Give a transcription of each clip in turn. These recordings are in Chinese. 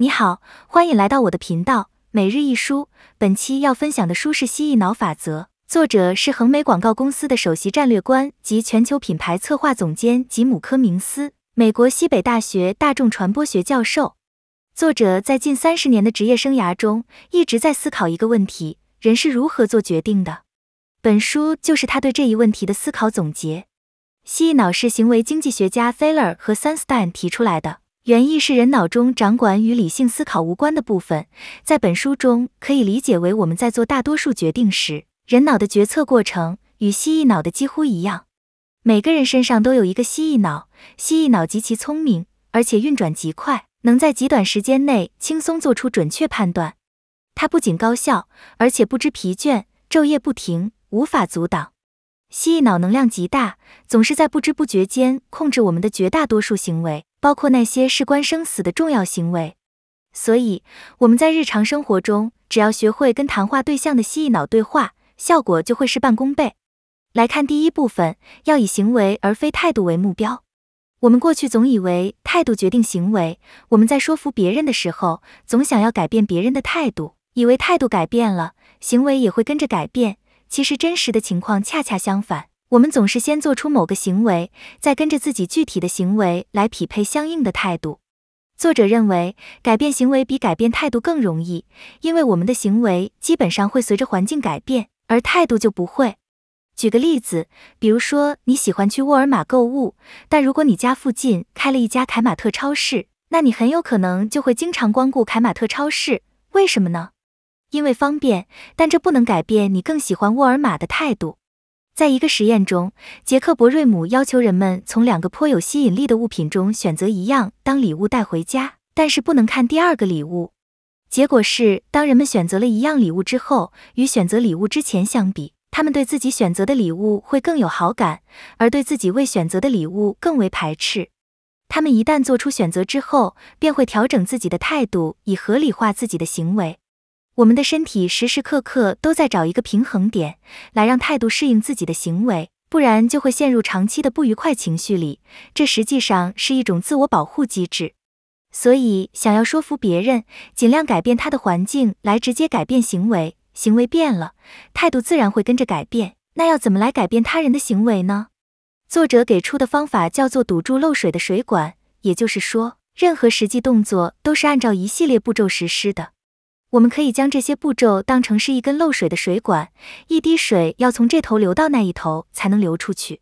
你好，欢迎来到我的频道每日一书。本期要分享的书是《蜥蜴脑法则》，作者是恒美广告公司的首席战略官及全球品牌策划总监吉姆·科明斯，美国西北大学大众传播学教授。作者在近三十年的职业生涯中，一直在思考一个问题：人是如何做决定的？本书就是他对这一问题的思考总结。蜥蜴脑是行为经济学家 Thaler 和 Sunstein 提出来的。原意是人脑中掌管与理性思考无关的部分，在本书中可以理解为我们在做大多数决定时，人脑的决策过程与蜥蜴脑的几乎一样。每个人身上都有一个蜥蜴脑，蜥蜴脑极其聪明，而且运转极快，能在极短时间内轻松做出准确判断。它不仅高效，而且不知疲倦，昼夜不停，无法阻挡。蜥蜴脑能量极大，总是在不知不觉间控制我们的绝大多数行为。包括那些事关生死的重要行为，所以我们在日常生活中，只要学会跟谈话对象的蜥蜴脑对话，效果就会事半功倍。来看第一部分，要以行为而非态度为目标。我们过去总以为态度决定行为，我们在说服别人的时候，总想要改变别人的态度，以为态度改变了，行为也会跟着改变。其实真实的情况恰恰相反。我们总是先做出某个行为，再跟着自己具体的行为来匹配相应的态度。作者认为，改变行为比改变态度更容易，因为我们的行为基本上会随着环境改变，而态度就不会。举个例子，比如说你喜欢去沃尔玛购物，但如果你家附近开了一家凯马特超市，那你很有可能就会经常光顾凯马特超市。为什么呢？因为方便。但这不能改变你更喜欢沃尔玛的态度。在一个实验中，杰克·伯瑞姆要求人们从两个颇有吸引力的物品中选择一样当礼物带回家，但是不能看第二个礼物。结果是，当人们选择了一样礼物之后，与选择礼物之前相比，他们对自己选择的礼物会更有好感，而对自己未选择的礼物更为排斥。他们一旦做出选择之后，便会调整自己的态度，以合理化自己的行为。我们的身体时时刻刻都在找一个平衡点，来让态度适应自己的行为，不然就会陷入长期的不愉快情绪里。这实际上是一种自我保护机制。所以，想要说服别人，尽量改变他的环境来直接改变行为，行为变了，态度自然会跟着改变。那要怎么来改变他人的行为呢？作者给出的方法叫做堵住漏水的水管，也就是说，任何实际动作都是按照一系列步骤实施的。我们可以将这些步骤当成是一根漏水的水管，一滴水要从这头流到那一头才能流出去。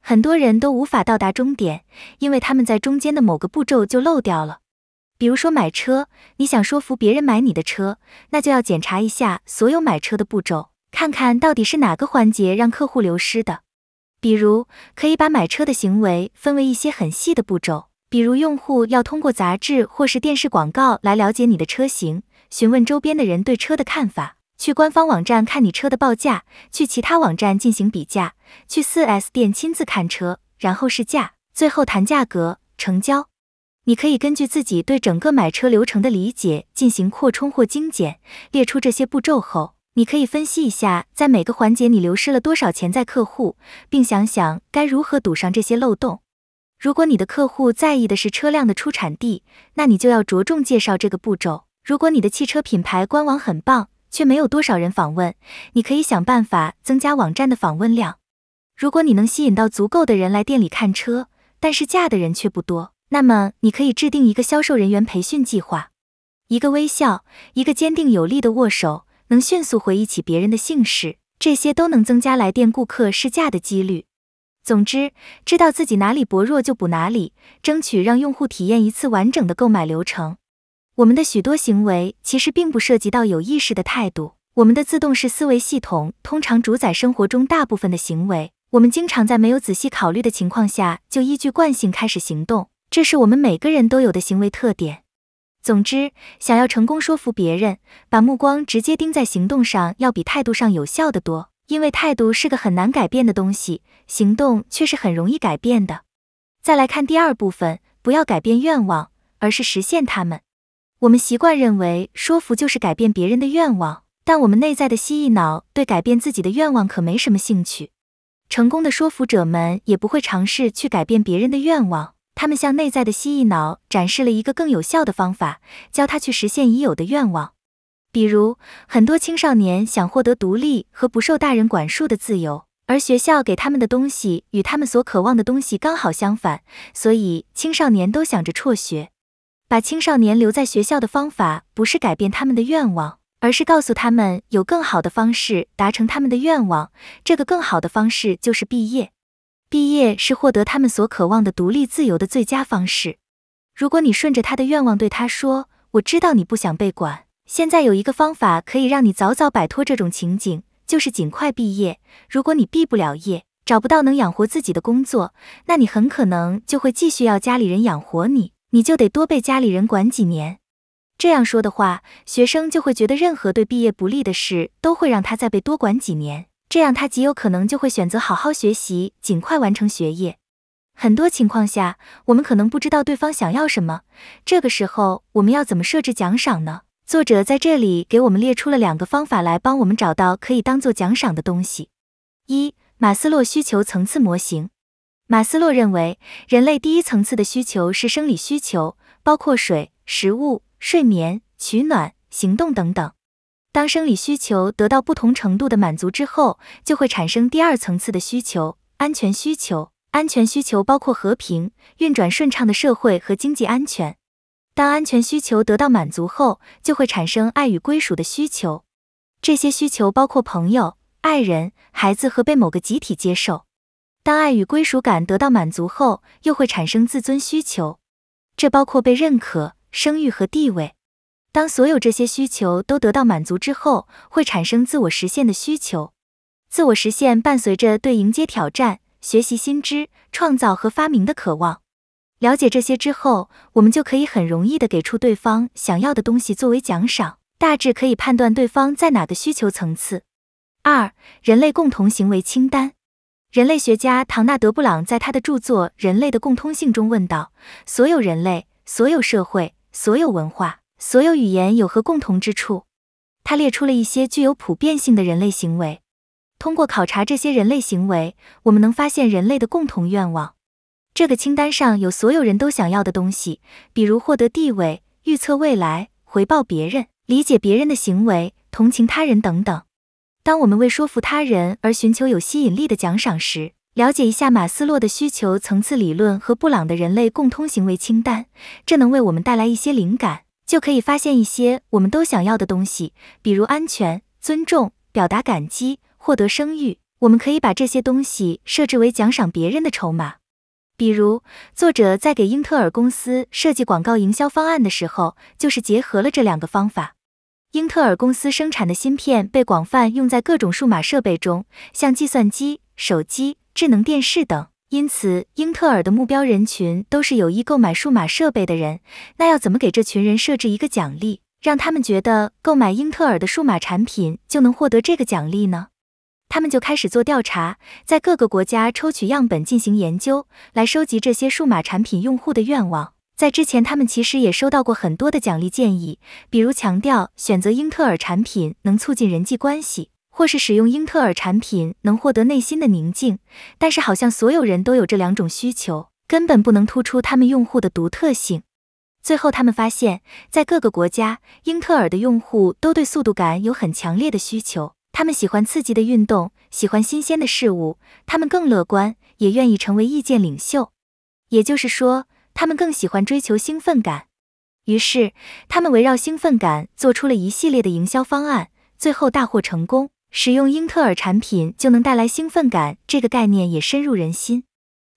很多人都无法到达终点，因为他们在中间的某个步骤就漏掉了。比如说买车，你想说服别人买你的车，那就要检查一下所有买车的步骤，看看到底是哪个环节让客户流失的。比如可以把买车的行为分为一些很细的步骤，比如用户要通过杂志或是电视广告来了解你的车型。询问周边的人对车的看法，去官方网站看你车的报价，去其他网站进行比价，去四 S 店亲自看车，然后试驾，最后谈价格成交。你可以根据自己对整个买车流程的理解进行扩充或精简，列出这些步骤后，你可以分析一下在每个环节你流失了多少潜在客户，并想想该如何堵上这些漏洞。如果你的客户在意的是车辆的出产地，那你就要着重介绍这个步骤。如果你的汽车品牌官网很棒，却没有多少人访问，你可以想办法增加网站的访问量。如果你能吸引到足够的人来店里看车，但是驾的人却不多，那么你可以制定一个销售人员培训计划。一个微笑，一个坚定有力的握手，能迅速回忆起别人的姓氏，这些都能增加来店顾客试驾的几率。总之，知道自己哪里薄弱就补哪里，争取让用户体验一次完整的购买流程。我们的许多行为其实并不涉及到有意识的态度，我们的自动式思维系统通常主宰生活中大部分的行为。我们经常在没有仔细考虑的情况下，就依据惯性开始行动，这是我们每个人都有的行为特点。总之，想要成功说服别人，把目光直接盯在行动上，要比态度上有效的多，因为态度是个很难改变的东西，行动却是很容易改变的。再来看第二部分，不要改变愿望，而是实现它们。我们习惯认为说服就是改变别人的愿望，但我们内在的蜥蜴脑对改变自己的愿望可没什么兴趣。成功的说服者们也不会尝试去改变别人的愿望，他们向内在的蜥蜴脑展示了一个更有效的方法，教他去实现已有的愿望。比如，很多青少年想获得独立和不受大人管束的自由，而学校给他们的东西与他们所渴望的东西刚好相反，所以青少年都想着辍学。把青少年留在学校的方法，不是改变他们的愿望，而是告诉他们有更好的方式达成他们的愿望。这个更好的方式就是毕业。毕业是获得他们所渴望的独立自由的最佳方式。如果你顺着他的愿望对他说：“我知道你不想被管，现在有一个方法可以让你早早摆脱这种情景，就是尽快毕业。如果你毕不了业，找不到能养活自己的工作，那你很可能就会继续要家里人养活你。”你就得多被家里人管几年，这样说的话，学生就会觉得任何对毕业不利的事都会让他再被多管几年，这样他极有可能就会选择好好学习，尽快完成学业。很多情况下，我们可能不知道对方想要什么，这个时候我们要怎么设置奖赏呢？作者在这里给我们列出了两个方法来帮我们找到可以当做奖赏的东西：一、马斯洛需求层次模型。马斯洛认为，人类第一层次的需求是生理需求，包括水、食物、睡眠、取暖、行动等等。当生理需求得到不同程度的满足之后，就会产生第二层次的需求——安全需求。安全需求包括和平、运转顺畅的社会和经济安全。当安全需求得到满足后，就会产生爱与归属的需求。这些需求包括朋友、爱人、孩子和被某个集体接受。当爱与归属感得到满足后，又会产生自尊需求，这包括被认可、声誉和地位。当所有这些需求都得到满足之后，会产生自我实现的需求。自我实现伴随着对迎接挑战、学习新知、创造和发明的渴望。了解这些之后，我们就可以很容易的给出对方想要的东西作为奖赏，大致可以判断对方在哪个需求层次。二、人类共同行为清单。人类学家唐纳德·布朗在他的著作《人类的共通性》中问道：“所有人类、所有社会、所有文化、所有语言有何共同之处？”他列出了一些具有普遍性的人类行为。通过考察这些人类行为，我们能发现人类的共同愿望。这个清单上有所有人都想要的东西，比如获得地位、预测未来、回报别人、理解别人的行为、同情他人等等。当我们为说服他人而寻求有吸引力的奖赏时，了解一下马斯洛的需求层次理论和布朗的人类共通行为清单，这能为我们带来一些灵感。就可以发现一些我们都想要的东西，比如安全、尊重、表达感激、获得声誉。我们可以把这些东西设置为奖赏别人的筹码。比如，作者在给英特尔公司设计广告营销方案的时候，就是结合了这两个方法。英特尔公司生产的芯片被广泛用在各种数码设备中，像计算机、手机、智能电视等。因此，英特尔的目标人群都是有意购买数码设备的人。那要怎么给这群人设置一个奖励，让他们觉得购买英特尔的数码产品就能获得这个奖励呢？他们就开始做调查，在各个国家抽取样本进行研究，来收集这些数码产品用户的愿望。在之前，他们其实也收到过很多的奖励建议，比如强调选择英特尔产品能促进人际关系，或是使用英特尔产品能获得内心的宁静。但是好像所有人都有这两种需求，根本不能突出他们用户的独特性。最后，他们发现，在各个国家，英特尔的用户都对速度感有很强烈的需求。他们喜欢刺激的运动，喜欢新鲜的事物，他们更乐观，也愿意成为意见领袖。也就是说。他们更喜欢追求兴奋感，于是他们围绕兴奋感做出了一系列的营销方案，最后大获成功。使用英特尔产品就能带来兴奋感这个概念也深入人心。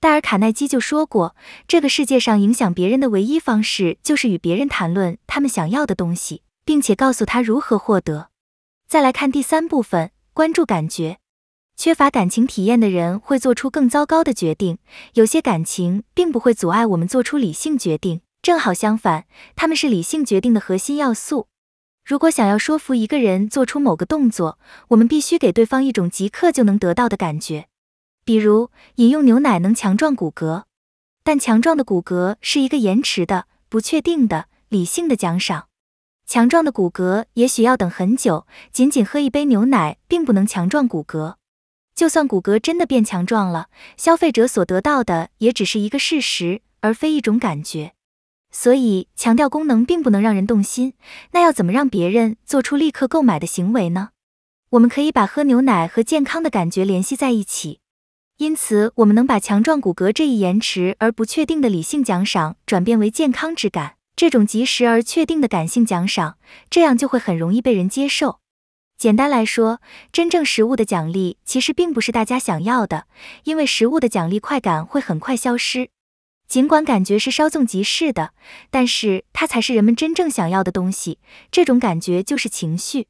戴尔·卡耐基就说过，这个世界上影响别人的唯一方式就是与别人谈论他们想要的东西，并且告诉他如何获得。再来看第三部分，关注感觉。缺乏感情体验的人会做出更糟糕的决定。有些感情并不会阻碍我们做出理性决定，正好相反，他们是理性决定的核心要素。如果想要说服一个人做出某个动作，我们必须给对方一种即刻就能得到的感觉，比如饮用牛奶能强壮骨骼，但强壮的骨骼是一个延迟的、不确定的、理性的奖赏。强壮的骨骼也许要等很久，仅仅喝一杯牛奶并不能强壮骨骼。就算骨骼真的变强壮了，消费者所得到的也只是一个事实，而非一种感觉。所以强调功能并不能让人动心。那要怎么让别人做出立刻购买的行为呢？我们可以把喝牛奶和健康的感觉联系在一起。因此，我们能把强壮骨骼这一延迟而不确定的理性奖赏，转变为健康之感，这种及时而确定的感性奖赏，这样就会很容易被人接受。简单来说，真正食物的奖励其实并不是大家想要的，因为食物的奖励快感会很快消失。尽管感觉是稍纵即逝的，但是它才是人们真正想要的东西。这种感觉就是情绪。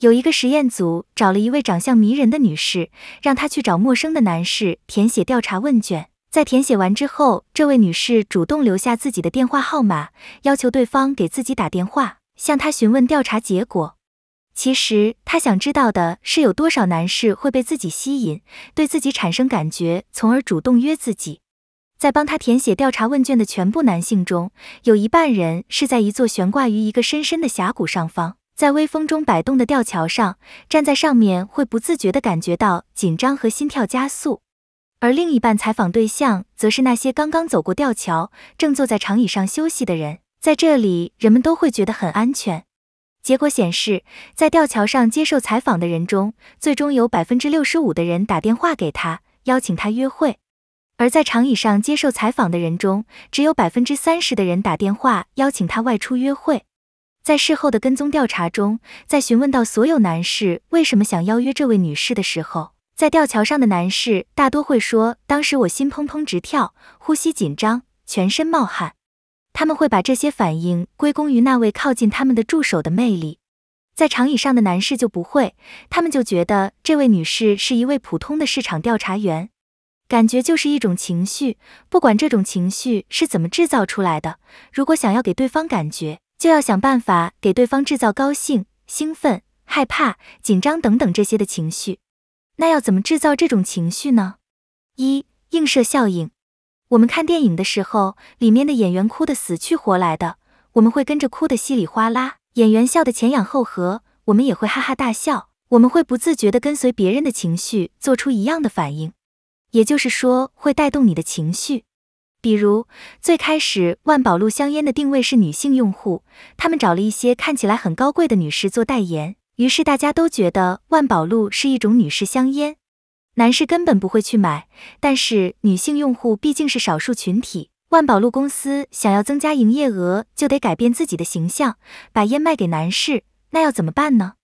有一个实验组找了一位长相迷人的女士，让她去找陌生的男士填写调查问卷。在填写完之后，这位女士主动留下自己的电话号码，要求对方给自己打电话，向她询问调查结果。其实他想知道的是，有多少男士会被自己吸引，对自己产生感觉，从而主动约自己。在帮他填写调查问卷的全部男性中，有一半人是在一座悬挂于一个深深的峡谷上方，在微风中摆动的吊桥上，站在上面会不自觉地感觉到紧张和心跳加速。而另一半采访对象则是那些刚刚走过吊桥，正坐在长椅上休息的人，在这里人们都会觉得很安全。结果显示，在吊桥上接受采访的人中，最终有百分之六十五的人打电话给他邀请他约会；而在长椅上接受采访的人中，只有百分之三十的人打电话邀请他外出约会。在事后的跟踪调查中，在询问到所有男士为什么想邀约这位女士的时候，在吊桥上的男士大多会说：“当时我心砰砰直跳，呼吸紧张，全身冒汗。”他们会把这些反应归功于那位靠近他们的助手的魅力，在长椅上的男士就不会，他们就觉得这位女士是一位普通的市场调查员，感觉就是一种情绪，不管这种情绪是怎么制造出来的。如果想要给对方感觉，就要想办法给对方制造高兴、兴奋、害怕、紧张等等这些的情绪。那要怎么制造这种情绪呢？一映射效应。我们看电影的时候，里面的演员哭得死去活来的，我们会跟着哭得稀里哗啦；演员笑得前仰后合，我们也会哈哈大笑。我们会不自觉地跟随别人的情绪做出一样的反应，也就是说，会带动你的情绪。比如，最开始万宝路香烟的定位是女性用户，他们找了一些看起来很高贵的女士做代言，于是大家都觉得万宝路是一种女士香烟。男士根本不会去买，但是女性用户毕竟是少数群体。万宝路公司想要增加营业额，就得改变自己的形象，把烟卖给男士。那要怎么办呢？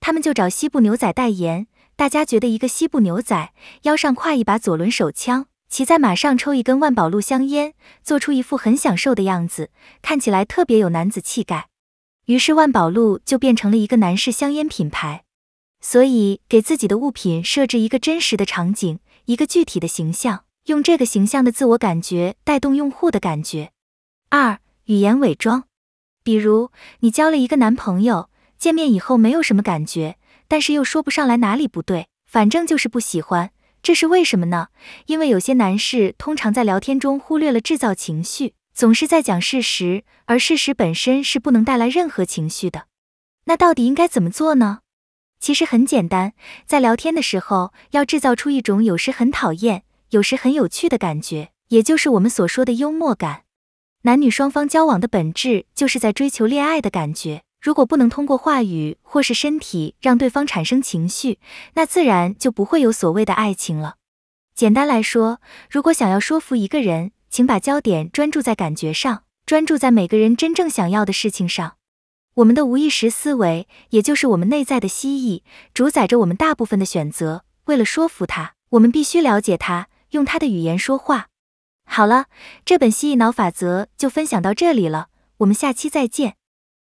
他们就找西部牛仔代言。大家觉得一个西部牛仔腰上挎一把左轮手枪，骑在马上抽一根万宝路香烟，做出一副很享受的样子，看起来特别有男子气概。于是万宝路就变成了一个男士香烟品牌。所以，给自己的物品设置一个真实的场景，一个具体的形象，用这个形象的自我感觉带动用户的感觉。二，语言伪装。比如，你交了一个男朋友，见面以后没有什么感觉，但是又说不上来哪里不对，反正就是不喜欢，这是为什么呢？因为有些男士通常在聊天中忽略了制造情绪，总是在讲事实，而事实本身是不能带来任何情绪的。那到底应该怎么做呢？其实很简单，在聊天的时候，要制造出一种有时很讨厌，有时很有趣的感觉，也就是我们所说的幽默感。男女双方交往的本质就是在追求恋爱的感觉。如果不能通过话语或是身体让对方产生情绪，那自然就不会有所谓的爱情了。简单来说，如果想要说服一个人，请把焦点专注在感觉上，专注在每个人真正想要的事情上。我们的无意识思维，也就是我们内在的蜥蜴，主宰着我们大部分的选择。为了说服它，我们必须了解它，用它的语言说话。好了，这本《蜥蜴脑法则》就分享到这里了，我们下期再见。